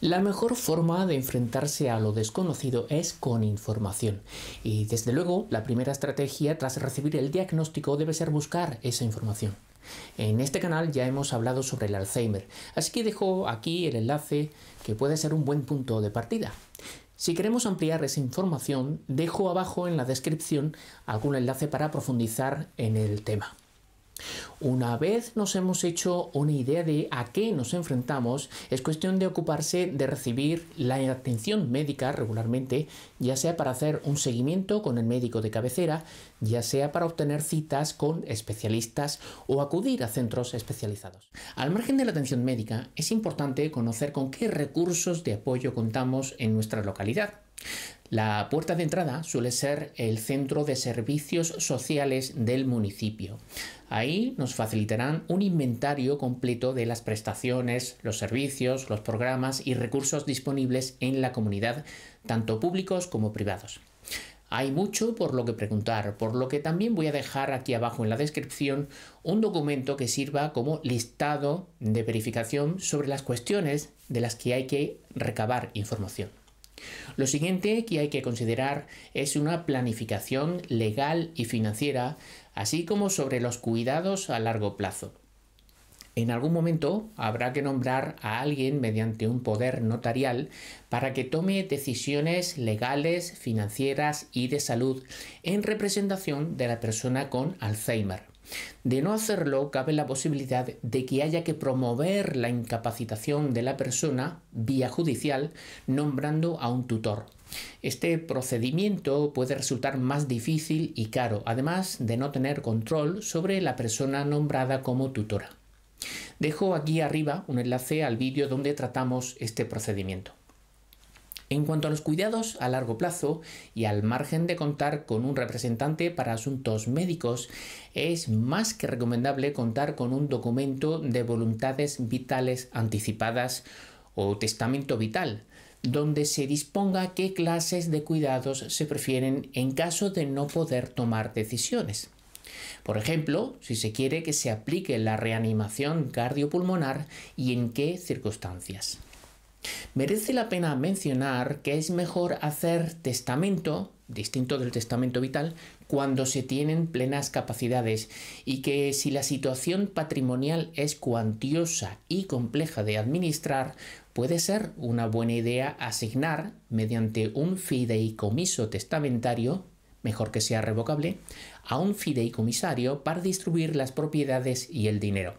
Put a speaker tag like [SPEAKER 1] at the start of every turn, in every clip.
[SPEAKER 1] La mejor forma de enfrentarse a lo desconocido es con información. Y desde luego, la primera estrategia tras recibir el diagnóstico debe ser buscar esa información. En este canal ya hemos hablado sobre el Alzheimer, así que dejo aquí el enlace que puede ser un buen punto de partida. Si queremos ampliar esa información, dejo abajo en la descripción algún enlace para profundizar en el tema. Una vez nos hemos hecho una idea de a qué nos enfrentamos, es cuestión de ocuparse de recibir la atención médica regularmente, ya sea para hacer un seguimiento con el médico de cabecera, ya sea para obtener citas con especialistas o acudir a centros especializados. Al margen de la atención médica, es importante conocer con qué recursos de apoyo contamos en nuestra localidad. La puerta de entrada suele ser el centro de servicios sociales del municipio. Ahí nos facilitarán un inventario completo de las prestaciones, los servicios, los programas y recursos disponibles en la comunidad, tanto públicos como privados. Hay mucho por lo que preguntar, por lo que también voy a dejar aquí abajo en la descripción un documento que sirva como listado de verificación sobre las cuestiones de las que hay que recabar información. Lo siguiente que hay que considerar es una planificación legal y financiera, así como sobre los cuidados a largo plazo. En algún momento habrá que nombrar a alguien mediante un poder notarial para que tome decisiones legales, financieras y de salud en representación de la persona con Alzheimer. De no hacerlo, cabe la posibilidad de que haya que promover la incapacitación de la persona vía judicial nombrando a un tutor. Este procedimiento puede resultar más difícil y caro, además de no tener control sobre la persona nombrada como tutora. Dejo aquí arriba un enlace al vídeo donde tratamos este procedimiento. En cuanto a los cuidados a largo plazo y al margen de contar con un representante para asuntos médicos, es más que recomendable contar con un documento de voluntades vitales anticipadas o testamento vital, donde se disponga qué clases de cuidados se prefieren en caso de no poder tomar decisiones. Por ejemplo, si se quiere que se aplique la reanimación cardiopulmonar y en qué circunstancias. Merece la pena mencionar que es mejor hacer testamento, distinto del testamento vital, cuando se tienen plenas capacidades y que si la situación patrimonial es cuantiosa y compleja de administrar, puede ser una buena idea asignar, mediante un fideicomiso testamentario, mejor que sea revocable, a un fideicomisario para distribuir las propiedades y el dinero.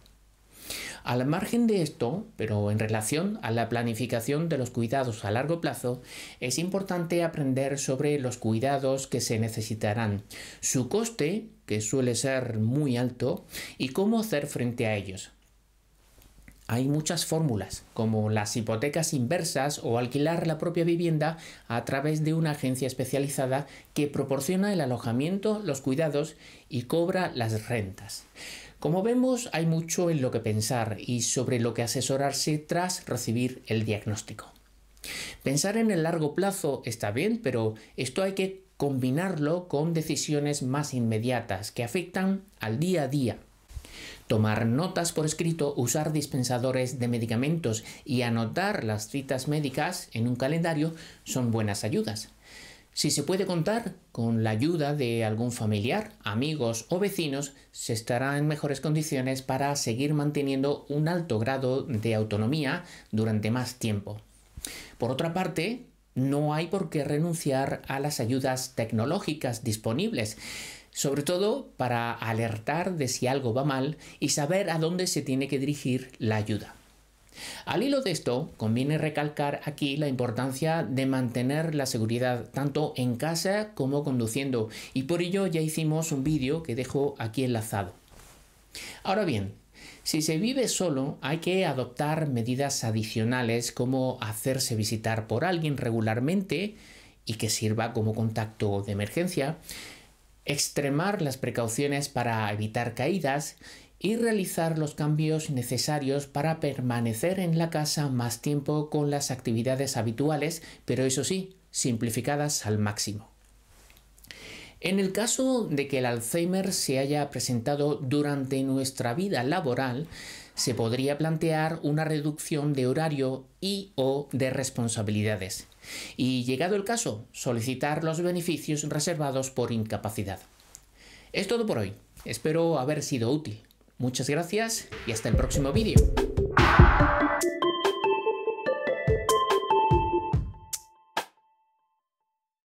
[SPEAKER 1] Al margen de esto, pero en relación a la planificación de los cuidados a largo plazo, es importante aprender sobre los cuidados que se necesitarán, su coste, que suele ser muy alto, y cómo hacer frente a ellos. Hay muchas fórmulas, como las hipotecas inversas o alquilar la propia vivienda a través de una agencia especializada que proporciona el alojamiento, los cuidados y cobra las rentas. Como vemos, hay mucho en lo que pensar y sobre lo que asesorarse tras recibir el diagnóstico. Pensar en el largo plazo está bien, pero esto hay que combinarlo con decisiones más inmediatas que afectan al día a día. Tomar notas por escrito, usar dispensadores de medicamentos y anotar las citas médicas en un calendario son buenas ayudas. Si se puede contar con la ayuda de algún familiar, amigos o vecinos, se estará en mejores condiciones para seguir manteniendo un alto grado de autonomía durante más tiempo. Por otra parte, no hay por qué renunciar a las ayudas tecnológicas disponibles, sobre todo para alertar de si algo va mal y saber a dónde se tiene que dirigir la ayuda. Al hilo de esto, conviene recalcar aquí la importancia de mantener la seguridad tanto en casa como conduciendo y por ello ya hicimos un vídeo que dejo aquí enlazado. Ahora bien, si se vive solo, hay que adoptar medidas adicionales como hacerse visitar por alguien regularmente y que sirva como contacto de emergencia, extremar las precauciones para evitar caídas y realizar los cambios necesarios para permanecer en la casa más tiempo con las actividades habituales, pero eso sí, simplificadas al máximo. En el caso de que el Alzheimer se haya presentado durante nuestra vida laboral, se podría plantear una reducción de horario y o de responsabilidades. Y llegado el caso, solicitar los beneficios reservados por incapacidad. Es todo por hoy. Espero haber sido útil. Muchas gracias y hasta el próximo vídeo.